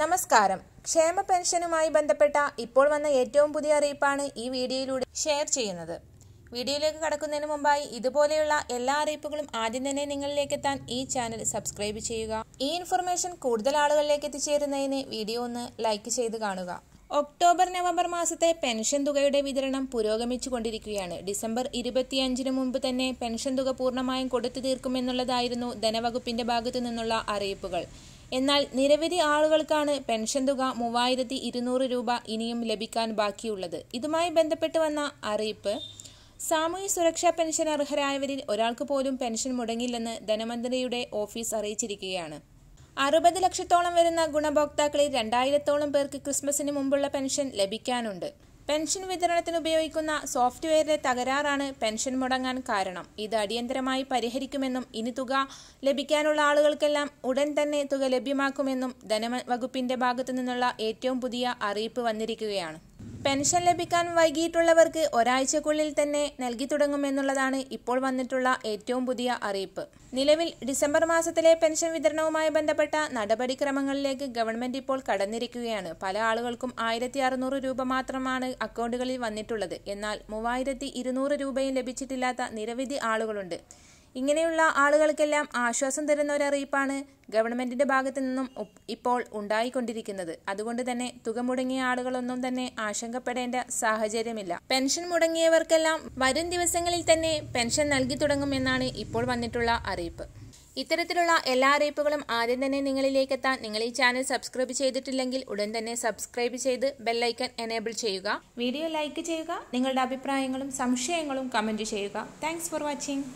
നമസ്കാരം ക്ഷേമ പെൻഷനുമായി ബന്ധപ്പെട്ട ഇപ്പോൾ വന്ന ഏറ്റവും പുതിയ അറിയിപ്പാണ് ഈ വീഡിയോയിലൂടെ ഷെയർ ചെയ്യുന്നത് വീഡിയോയിലേക്ക് കടക്കുന്നതിന് മുമ്പായി ഇതുപോലെയുള്ള എല്ലാ അറിയിപ്പുകളും ആദ്യം തന്നെ നിങ്ങളിലേക്ക് എത്താൻ ഈ ചാനൽ സബ്സ്ക്രൈബ് ചെയ്യുക ഈ ഇൻഫർമേഷൻ കൂടുതൽ ആളുകളിലേക്ക് എത്തിച്ചേരുന്നതിന് വീഡിയോ ഒന്ന് ലൈക്ക് ചെയ്ത് കാണുക ഒക്ടോബർ നവംബർ മാസത്തെ പെൻഷൻ തുകയുടെ വിതരണം പുരോഗമിച്ചു കൊണ്ടിരിക്കുകയാണ് ഡിസംബർ ഇരുപത്തിയഞ്ചിന് മുമ്പ് തന്നെ പെൻഷൻ തുക പൂർണ്ണമായും കൊടുത്തു തീർക്കുമെന്നുള്ളതായിരുന്നു ധനവകുപ്പിന്റെ ഭാഗത്തു നിന്നുള്ള അറിയിപ്പുകൾ എന്നാൽ നിരവധി ആളുകൾക്കാണ് പെൻഷൻ തുക മൂവായിരത്തി ഇരുന്നൂറ് രൂപ ഇനിയും ലഭിക്കാൻ ബാക്കിയുള്ളത് ഇതുമായി ബന്ധപ്പെട്ട് വന്ന അറിയിപ്പ് സാമൂഹ്യ സുരക്ഷാ പെൻഷൻ അർഹരായവരിൽ ഒരാൾക്ക് പോലും പെൻഷൻ മുടങ്ങില്ലെന്ന് ധനമന്ത്രിയുടെ ഓഫീസ് അറിയിച്ചിരിക്കുകയാണ് അറുപത് ലക്ഷത്തോളം വരുന്ന ഗുണഭോക്താക്കളിൽ രണ്ടായിരത്തോളം പേർക്ക് ക്രിസ്മസിന് മുമ്പുള്ള പെൻഷൻ ലഭിക്കാനുണ്ട് പെൻഷൻ വിതരണത്തിന് ഉപയോഗിക്കുന്ന സോഫ്റ്റ്വെയറിലെ തകരാറാണ് പെൻഷൻ മുടങ്ങാൻ കാരണം ഇത് അടിയന്തരമായി പരിഹരിക്കുമെന്നും ഇനി തുക ലഭിക്കാനുള്ള ആളുകൾക്കെല്ലാം ഉടൻ തന്നെ തുക ലഭ്യമാക്കുമെന്നും ധനവകുപ്പിന്റെ ഭാഗത്തു നിന്നുള്ള ഏറ്റവും പുതിയ അറിയിപ്പ് വന്നിരിക്കുകയാണ് പെൻഷൻ ലഭിക്കാൻ വൈകിയിട്ടുള്ളവർക്ക് ഒരാഴ്ചക്കുള്ളിൽ തന്നെ നൽകി തുടങ്ങുമെന്നുള്ളതാണ് ഇപ്പോൾ വന്നിട്ടുള്ള ഏറ്റവും പുതിയ അറിയിപ്പ് നിലവിൽ ഡിസംബർ മാസത്തിലെ പെൻഷൻ വിതരണവുമായി ബന്ധപ്പെട്ട നടപടിക്രമങ്ങളിലേക്ക് ഗവൺമെന്റ് ഇപ്പോൾ കടന്നിരിക്കുകയാണ് പല ആളുകൾക്കും ആയിരത്തി അറുന്നൂറ് രൂപ മാത്രമാണ് അക്കൗണ്ടുകളിൽ വന്നിട്ടുള്ളത് എന്നാൽ മൂവായിരത്തി ഇരുന്നൂറ് രൂപയും ലഭിച്ചിട്ടില്ലാത്ത നിരവധി ആളുകളുണ്ട് ഇങ്ങനെയുള്ള ആളുകൾക്കെല്ലാം ആശ്വാസം തരുന്ന ഒരറിയിപ്പാണ് ഗവൺമെന്റിന്റെ ഭാഗത്തു നിന്നും ഇപ്പോൾ ഉണ്ടായിക്കൊണ്ടിരിക്കുന്നത് അതുകൊണ്ട് തന്നെ തുക മുടങ്ങിയ ആളുകളൊന്നും തന്നെ ആശങ്കപ്പെടേണ്ട സാഹചര്യമില്ല പെൻഷൻ മുടങ്ങിയവർക്കെല്ലാം വരും ദിവസങ്ങളിൽ തന്നെ പെൻഷൻ നൽകി തുടങ്ങുമെന്നാണ് ഇപ്പോൾ വന്നിട്ടുള്ള അറിയിപ്പ് ഇത്തരത്തിലുള്ള എല്ലാ അറിയിപ്പുകളും ആദ്യം തന്നെ നിങ്ങളിലേക്ക് എത്താൻ നിങ്ങൾ ഈ ചാനൽ സബ്സ്ക്രൈബ് ചെയ്തിട്ടില്ലെങ്കിൽ ഉടൻ തന്നെ സബ്സ്ക്രൈബ് ചെയ്ത് ബെല്ലൈക്കൺ എനേബിൾ ചെയ്യുക വീഡിയോ ലൈക്ക് ചെയ്യുക നിങ്ങളുടെ അഭിപ്രായങ്ങളും സംശയങ്ങളും കമൻറ്റ് ചെയ്യുക താങ്ക്സ് ഫോർ വാച്ചിങ്